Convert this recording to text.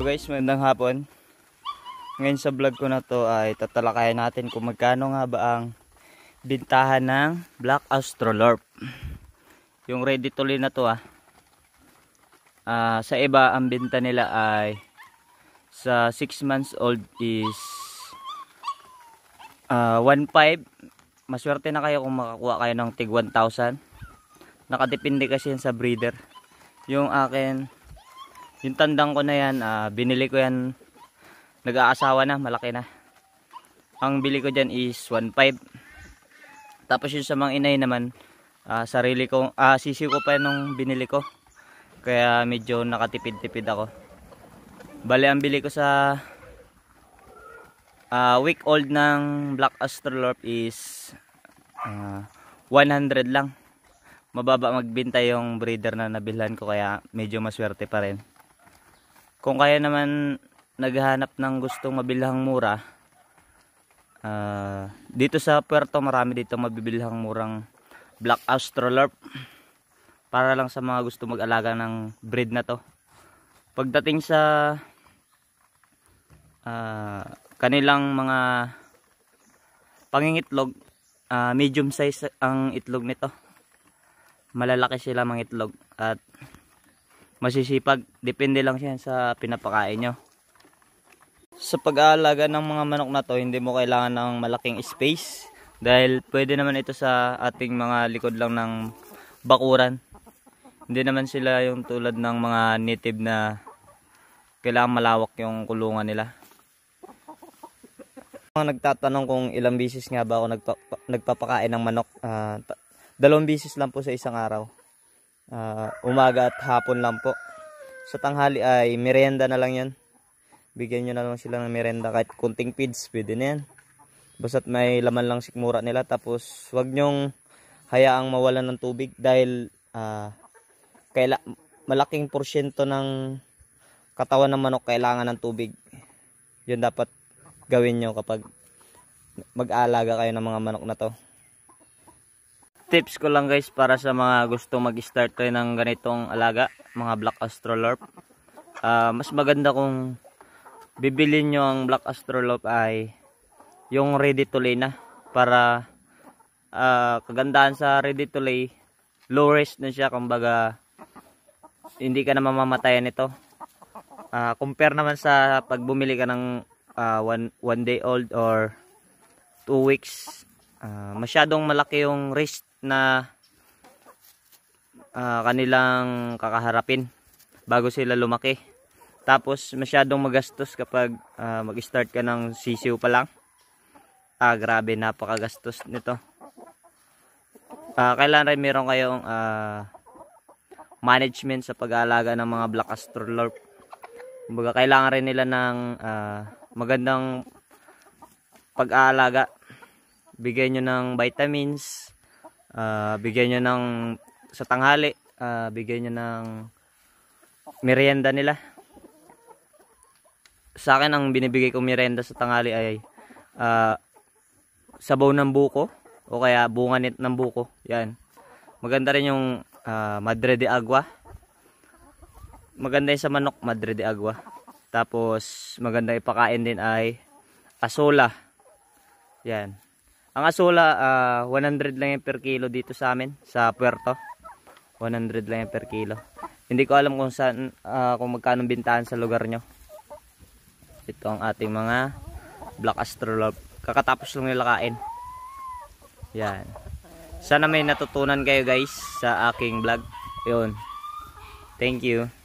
guys, magandang hapon. Ngayon sa vlog ko na to ay tatalakayan natin kung magkano nga ba ang bintahan ng Black Astrolorp. Yung ready tuloy na to ah. Uh, sa iba ang binta nila ay sa 6 months old is uh, ah, 1.5 maswerte na kayo kung makakuha kayo ng tig 1,000 nakadepende kasi yan sa breeder yung akin yung tandang ko na yan, uh, binili ko yan. Nag-aasawa na, malaki na. Ang bili ko dyan is 1.5. Tapos yung sa mga inay naman, uh, sarili ko, uh, sisi ko pa nung binili ko. Kaya medyo nakatipid-tipid ako. Bale, ang bili ko sa uh, week old ng Black Astrolorp is uh, 100 lang. Mababa magbinta yung breeder na nabilhan ko kaya medyo maswerte pa rin. Kung kaya naman naghahanap ng gustong mabilhang mura, uh, dito sa Puerto marami dito mabibilhang murang Black Australorp para lang sa mga gusto mag-alaga ng breed na to. Pagdating sa uh, kanilang mga pangingitlog, uh, medium size ang itlog nito. Malalaki sila mga itlog at masisipag. Depende lang siya sa pinapakain nyo. Sa pag-aalaga ng mga manok na to, hindi mo kailangan ng malaking space. Dahil pwede naman ito sa ating mga likod lang ng bakuran. Hindi naman sila yung tulad ng mga native na kailangan malawak yung kulungan nila. Mga nagtatanong kung ilang bisis nga ba ako nagpa nagpapakain ng manok. Uh, dalawang bisis lang po sa isang araw uh, umaga at hapon lang po sa tanghali ay merienda na lang yan bigyan nyo na lang sila ng merienda kahit kunting feeds pwede na yan basta't may laman lang sikmura nila tapos wag nyong hayaang mawalan ng tubig dahil uh, kaila malaking porsyento ng katawan ng manok kailangan ng tubig yun dapat gawin nyo kapag mag-aalaga kayo ng mga manok na to tips ko lang guys para sa mga gustong mag-start kayo ng ganitong alaga, mga black astrolorp. Uh, mas maganda kung bibili nyo ang black astrolorp ay yung ready to lay na para uh, kagandahan sa ready to lay low risk na siya kumbaga hindi ka na mamamatayan nito uh, compare naman sa pag bumili ka ng uh, one, one day old or two weeks uh, masyadong malaki yung risk na uh, kanilang kakaharapin bago sila lumaki. Tapos masyadong magastos kapag uh, mag-start ka ng sisiw pa lang. Ah, grabe, napakagastos nito. Uh, kailan rin meron kayong uh, management sa pag-aalaga ng mga black astrolorp. Kumbaga, kailangan rin nila ng uh, magandang pag-aalaga bigay nyo ng vitamins, uh, ah, bigay nyo ng sa tanghali, uh, ah, bigay nyo ng merienda nila. Sa akin, ang binibigay kong merienda sa tanghali ay uh, sabaw ng buko o kaya bunganit ng buko. Yan. Maganda rin yung uh, madre de agua. Maganda yung sa manok, madre de agua. Tapos, maganda ipakain din ay asola. Yan. Ang asola, uh, 100 lang yan per kilo dito sa amin, sa puerto. 100 lang yan per kilo. Hindi ko alam kung saan, uh, kung magkano bintahan sa lugar nyo. Ito ang ating mga black astrolog. Kakatapos lang nilakain. Yan. Sana may natutunan kayo guys sa aking vlog. Yun. Thank you.